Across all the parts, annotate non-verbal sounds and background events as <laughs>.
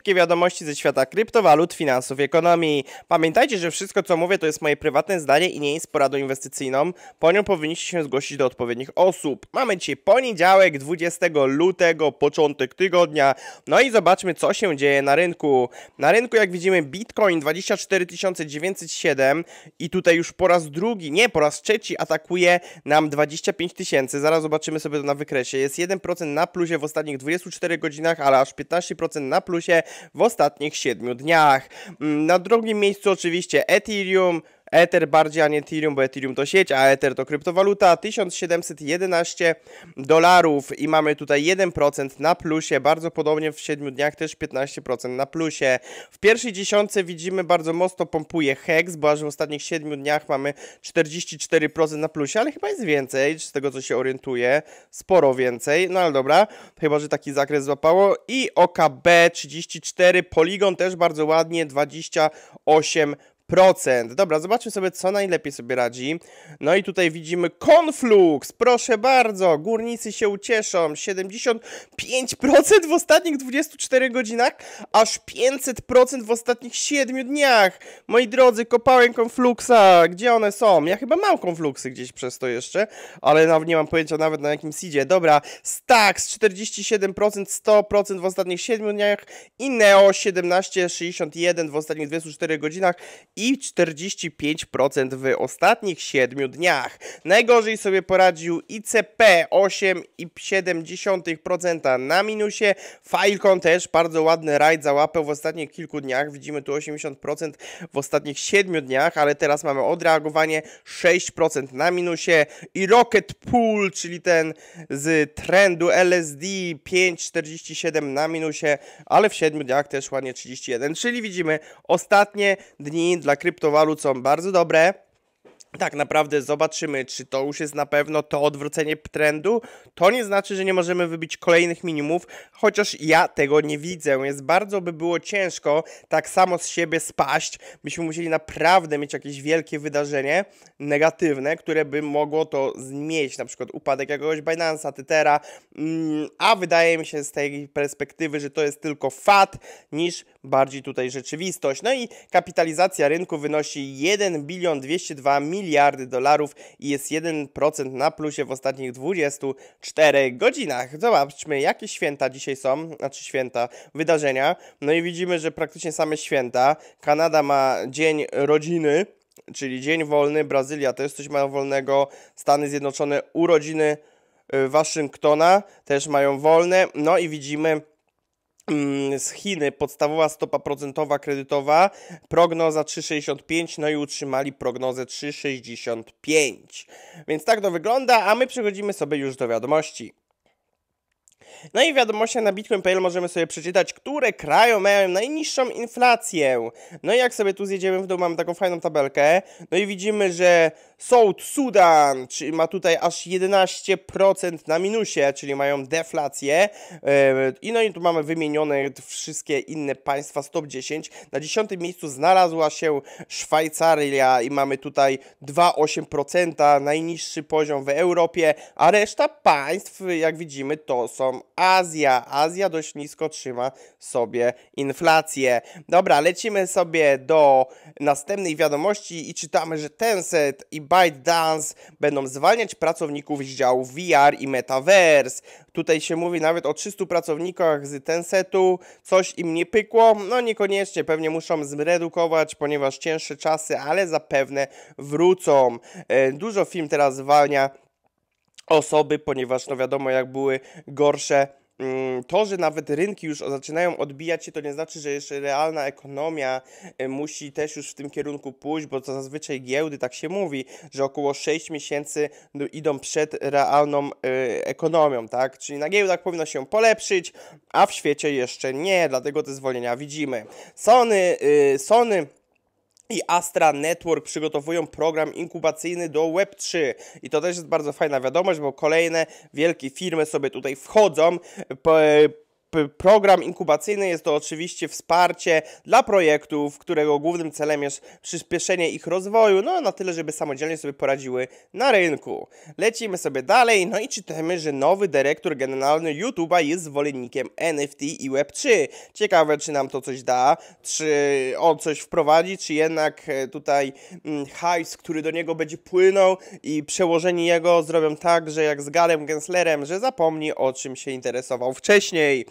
Szybkie wiadomości ze świata kryptowalut, finansów i ekonomii. Pamiętajcie, że wszystko co mówię to jest moje prywatne zdanie i nie jest poradą inwestycyjną. Po nią powinniście się zgłosić do odpowiednich osób. Mamy dzisiaj poniedziałek, 20 lutego, początek tygodnia. No i zobaczmy co się dzieje na rynku. Na rynku jak widzimy Bitcoin 24 907 i tutaj już po raz drugi, nie po raz trzeci atakuje nam 25 tysięcy. Zaraz zobaczymy sobie to na wykresie. Jest 1% na plusie w ostatnich 24 godzinach, ale aż 15% na plusie w ostatnich 7 dniach. Mm, na drugim miejscu oczywiście Ethereum, Ether bardziej, a nie Ethereum, bo Ethereum to sieć, a Ether to kryptowaluta. 1711 dolarów i mamy tutaj 1% na plusie. Bardzo podobnie w 7 dniach też 15% na plusie. W pierwszej dziesiątce widzimy bardzo mocno pompuje HEX, bo aż w ostatnich 7 dniach mamy 44% na plusie, ale chyba jest więcej, z tego co się orientuję. Sporo więcej, no ale dobra, chyba, że taki zakres złapało. I OKB 34, Polygon też bardzo ładnie, 28% procent. Dobra, zobaczmy sobie, co najlepiej sobie radzi. No i tutaj widzimy Konflux, proszę bardzo, górnicy się ucieszą, 75% w ostatnich 24 godzinach, aż 500% w ostatnich 7 dniach. Moi drodzy, kopałem Konfluxa, gdzie one są? Ja chyba mam Konfluxy gdzieś przez to jeszcze, ale nie mam pojęcia nawet na jakim seedzie. Dobra, Stax 47%, 100% w ostatnich 7 dniach i Neo 17,61 w ostatnich 24 godzinach i 45% w ostatnich 7 dniach. Najgorzej sobie poradził ICP 8,7% na minusie. Filecon też bardzo ładny rajd załapał w ostatnich kilku dniach. Widzimy tu 80% w ostatnich 7 dniach, ale teraz mamy odreagowanie 6% na minusie i Rocket Pool, czyli ten z trendu LSD 5,47 na minusie, ale w 7 dniach też ładnie 31, czyli widzimy ostatnie dni dla dla kryptowalut są bardzo dobre tak naprawdę zobaczymy, czy to już jest na pewno to odwrócenie trendu. To nie znaczy, że nie możemy wybić kolejnych minimów, chociaż ja tego nie widzę. Jest bardzo by było ciężko tak samo z siebie spaść. Byśmy musieli naprawdę mieć jakieś wielkie wydarzenie negatywne, które by mogło to zmieść, na przykład upadek jakiegoś Binance'a, Tethera, mm, a wydaje mi się z tej perspektywy, że to jest tylko fat niż bardziej tutaj rzeczywistość. No i kapitalizacja rynku wynosi 1 bilion 202 milionów miliardy dolarów i jest 1% na plusie w ostatnich 24 godzinach. Zobaczmy, jakie święta dzisiaj są, znaczy święta, wydarzenia. No i widzimy, że praktycznie same święta. Kanada ma Dzień Rodziny, czyli Dzień Wolny, Brazylia też coś ma wolnego, Stany Zjednoczone urodziny y, Waszyngtona też mają wolne. No i widzimy Mm, z Chiny podstawowa stopa procentowa kredytowa prognoza 3,65, no i utrzymali prognozę 3,65. Więc tak to wygląda, a my przechodzimy sobie już do wiadomości. No i w wiadomościach na Bitcoin.pl możemy sobie przeczytać, które kraje mają najniższą inflację. No i jak sobie tu zjedziemy w dół, mamy taką fajną tabelkę. No i widzimy, że South Sudan czyli ma tutaj aż 11% na minusie, czyli mają deflację. Yy, I no i tu mamy wymienione wszystkie inne państwa z top 10. Na 10 miejscu znalazła się Szwajcaria i mamy tutaj 2,8%, najniższy poziom w Europie, a reszta państw, jak widzimy, to są Azja. Azja dość nisko trzyma sobie inflację. Dobra, lecimy sobie do następnej wiadomości i czytamy, że Tencent i ByteDance będą zwalniać pracowników z działu VR i Metaverse. Tutaj się mówi nawet o 300 pracownikach z Tencentu. Coś im nie pykło? No niekoniecznie, pewnie muszą zredukować, ponieważ cięższe czasy, ale zapewne wrócą. E, dużo film teraz zwalnia osoby, ponieważ no wiadomo, jak były gorsze. Mm, to, że nawet rynki już zaczynają odbijać się, to nie znaczy, że jeszcze realna ekonomia e, musi też już w tym kierunku pójść, bo to zazwyczaj giełdy, tak się mówi, że około 6 miesięcy idą przed realną e, ekonomią, tak? Czyli na giełdach powinno się polepszyć, a w świecie jeszcze nie, dlatego te zwolnienia widzimy. Sony, e, Sony i Astra Network przygotowują program inkubacyjny do Web3. I to też jest bardzo fajna wiadomość, bo kolejne wielkie firmy sobie tutaj wchodzą. Po, program inkubacyjny jest to oczywiście wsparcie dla projektów, którego głównym celem jest przyspieszenie ich rozwoju, no na tyle, żeby samodzielnie sobie poradziły na rynku. Lecimy sobie dalej, no i czytamy, że nowy dyrektor generalny YouTube'a jest zwolennikiem NFT i Web3. Ciekawe, czy nam to coś da, czy on coś wprowadzi, czy jednak e, tutaj hmm, hajs, który do niego będzie płynął i przełożeni jego zrobią tak, że jak z Galem Genslerem, że zapomni o czym się interesował wcześniej.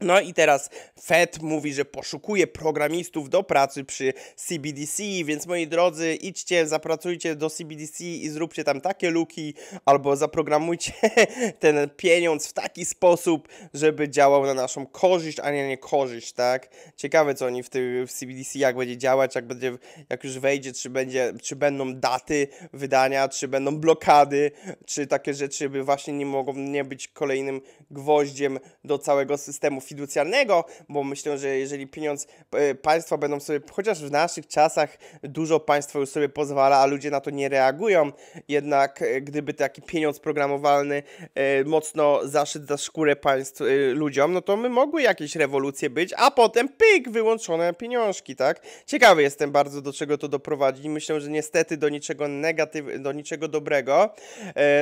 No i teraz Fed mówi, że poszukuje programistów do pracy przy CBDC, więc moi drodzy, idźcie, zapracujcie do CBDC i zróbcie tam takie luki, albo zaprogramujcie <laughs> ten pieniądz w taki sposób, żeby działał na naszą korzyść, a nie niekorzyść, tak? Ciekawe, co oni w, tym, w CBDC, jak będzie działać, jak, będzie, jak już wejdzie, czy, będzie, czy będą daty wydania, czy będą blokady, czy takie rzeczy, by właśnie nie mogą nie być kolejnym gwoździem do całego systemu fiducjarnego, bo myślę, że jeżeli pieniądz e, państwa będą sobie, chociaż w naszych czasach dużo państwo już sobie pozwala, a ludzie na to nie reagują, jednak e, gdyby taki pieniądz programowalny e, mocno zaszedł za szkórę państw ludziom, no to my mogły jakieś rewolucje być, a potem pyk, wyłączone pieniążki, tak? Ciekawy jestem bardzo, do czego to doprowadzi. Myślę, że niestety do niczego negatywnego, do niczego dobrego.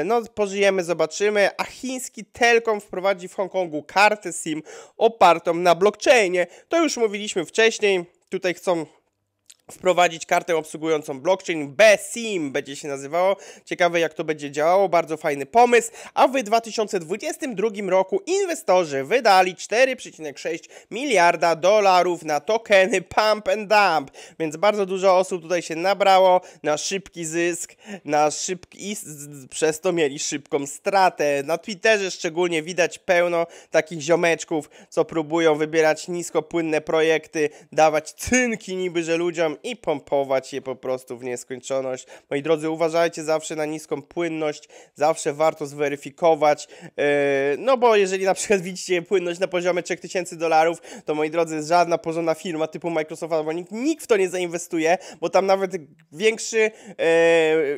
No, pożyjemy, zobaczymy, a chiński Telkom wprowadzi w Hongkongu kartę SIM opartą na blockchainie. To już mówiliśmy wcześniej. Tutaj chcą wprowadzić kartę obsługującą blockchain. BSIM będzie się nazywało. Ciekawe jak to będzie działało, bardzo fajny pomysł. A w 2022 roku inwestorzy wydali 4,6 miliarda dolarów na tokeny pump and dump. Więc bardzo dużo osób tutaj się nabrało na szybki zysk, na szybki i przez to mieli szybką stratę. Na Twitterze szczególnie widać pełno takich ziomeczków, co próbują wybierać niskopłynne projekty, dawać cynki niby, że ludziom i pompować je po prostu w nieskończoność. Moi drodzy, uważajcie zawsze na niską płynność, zawsze warto zweryfikować, yy, no bo jeżeli na przykład widzicie płynność na poziomie 3000 dolarów, to moi drodzy, żadna porządna firma typu Microsoft albo nikt, nikt w to nie zainwestuje, bo tam nawet większy yy,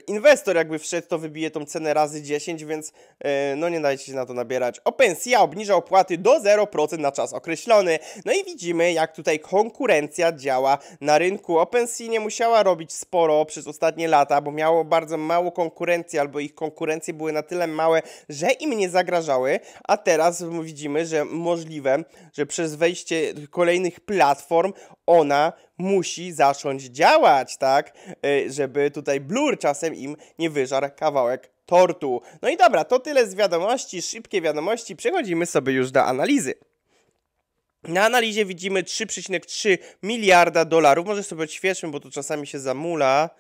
inwestor jakby wszedł, to wybije tą cenę razy 10, więc yy, no nie dajcie się na to nabierać. OpenSea obniża opłaty do 0% na czas określony. No i widzimy, jak tutaj konkurencja działa na rynku. OpenSea nie musiała robić sporo przez ostatnie lata, bo miało bardzo mało konkurencji, albo ich konkurencje były na tyle małe, że im nie zagrażały, a teraz widzimy, że możliwe, że przez wejście kolejnych platform ona musi zacząć działać, tak? Y, żeby tutaj Blur czasem im nie wyżarł kawałek tortu. No i dobra, to tyle z wiadomości, szybkie wiadomości. Przechodzimy sobie już do analizy. Na analizie widzimy 3,3 miliarda dolarów. Może sobie odświeżmy, bo to czasami się zamula.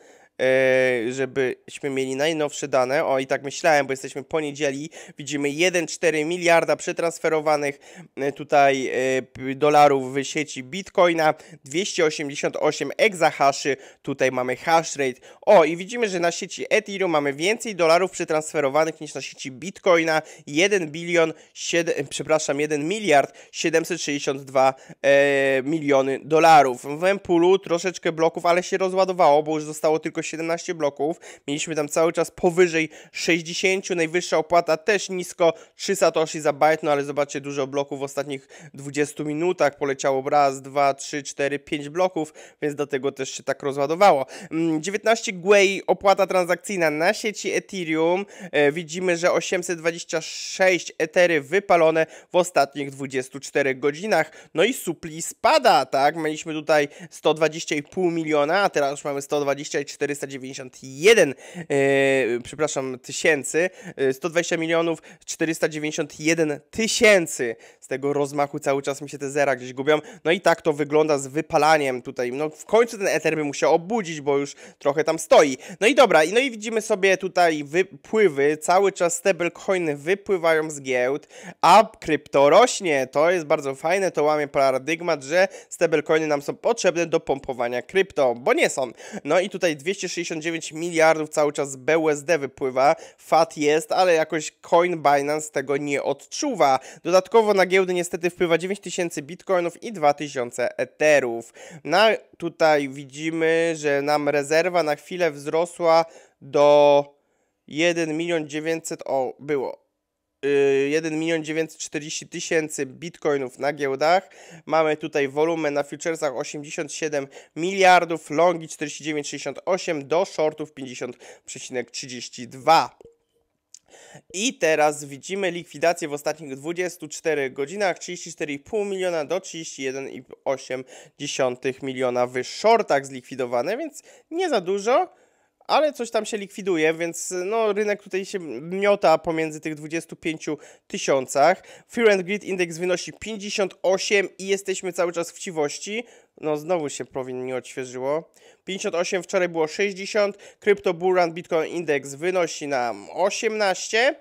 E, żebyśmy mieli najnowsze dane. O, i tak myślałem, bo jesteśmy poniedzieli. Widzimy 1,4 miliarda przetransferowanych e, tutaj e, dolarów w sieci Bitcoina, 288 exahaszy, tutaj mamy hash rate. O, i widzimy, że na sieci Ethereum mamy więcej dolarów przetransferowanych niż na sieci Bitcoina, 1 bilion, 7, przepraszam, 1 miliard 762 miliony dolarów. W Empulu troszeczkę bloków, ale się rozładowało, bo już zostało tylko 17 bloków. Mieliśmy tam cały czas powyżej 60, najwyższa opłata też nisko, 3 satoshi za bajt, no ale zobaczcie, dużo bloków w ostatnich 20 minutach poleciało raz, 2, 3, 4, 5 bloków, więc dlatego też się tak rozładowało. 19 mm, Gwei opłata transakcyjna na sieci Ethereum. E, widzimy, że 826 etery wypalone w ostatnich 24 godzinach. No i supli spada, tak? Mieliśmy tutaj 120,5 miliona, a teraz już mamy 124 491, yy, e, przepraszam, tysięcy, 120 e, milionów 491 tysięcy. Z tego rozmachu cały czas mi się te zera gdzieś gubią. No i tak to wygląda z wypalaniem tutaj. No w końcu ten Ether by musiał obudzić, bo już trochę tam stoi. No i dobra, no i widzimy sobie tutaj wypływy, cały czas stablecoiny wypływają z giełd, a krypto rośnie. To jest bardzo fajne, to łamie paradygmat, że stablecoiny nam są potrzebne do pompowania krypto, bo nie są. No i tutaj 200 269 miliardów cały czas z BUSD wypływa, FAT jest, ale jakoś Coin Binance tego nie odczuwa. Dodatkowo na giełdę niestety wpływa 9000 bitcoinów i 2000 eterów. Na, tutaj widzimy, że nam rezerwa na chwilę wzrosła do 1 milion 900, o było 1 y, milion 940 tysięcy bitcoinów na giełdach. Mamy tutaj wolumen na futuresach 87 miliardów, longi 49,68 do shortów 50,32. I teraz widzimy likwidację w ostatnich 24 godzinach 34,5 miliona do 31,8 miliona w shortach zlikwidowane, więc nie za dużo ale coś tam się likwiduje, więc no, rynek tutaj się miota pomiędzy tych 25 tysiącach. Fear and Greed Index wynosi 58 i jesteśmy cały czas w chciwości. No znowu się powinno nie odświeżyło. 58 wczoraj było 60. Crypto Run Bitcoin Index wynosi nam 18.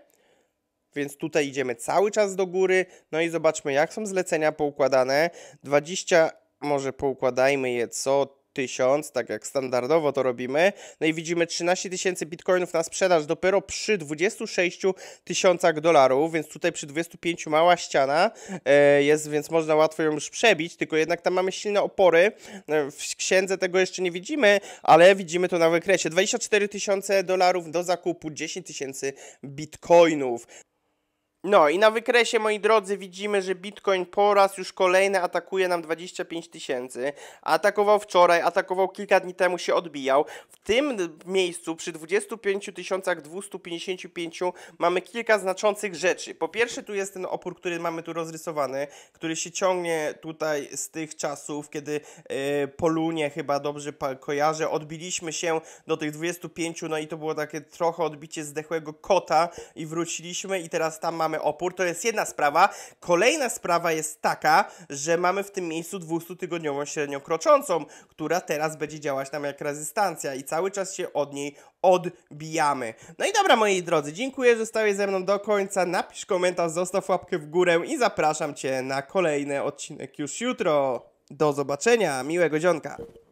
Więc tutaj idziemy cały czas do góry. No i zobaczmy jak są zlecenia poukładane. 20 może poukładajmy je co 1000, tak jak standardowo to robimy. No i widzimy 13 tysięcy bitcoinów na sprzedaż dopiero przy 26 tysiącach dolarów, więc tutaj przy 25 mała ściana e, jest, więc można łatwo ją już przebić, tylko jednak tam mamy silne opory. E, w księdze tego jeszcze nie widzimy, ale widzimy to na wykresie. 24 tysiące dolarów do zakupu, 10 tysięcy bitcoinów. No i na wykresie, moi drodzy, widzimy, że Bitcoin po raz już kolejny atakuje nam 25 tysięcy. Atakował wczoraj, atakował kilka dni temu, się odbijał. W tym miejscu przy 25 255 mamy kilka znaczących rzeczy. Po pierwsze tu jest ten opór, który mamy tu rozrysowany, który się ciągnie tutaj z tych czasów, kiedy yy, e, lunie chyba dobrze kojarzę, odbiliśmy się do tych 25, no i to było takie trochę odbicie zdechłego kota i wróciliśmy i teraz tam mamy mamy opór, to jest jedna sprawa. Kolejna sprawa jest taka, że mamy w tym miejscu 200-tygodniową średnią kroczącą, która teraz będzie działać nam jak rezystancja i cały czas się od niej odbijamy. No i dobra moi drodzy, dziękuję, że stałeś ze mną do końca. Napisz komentarz, zostaw łapkę w górę i zapraszam Cię na kolejny odcinek już jutro. Do zobaczenia, miłego dzionka.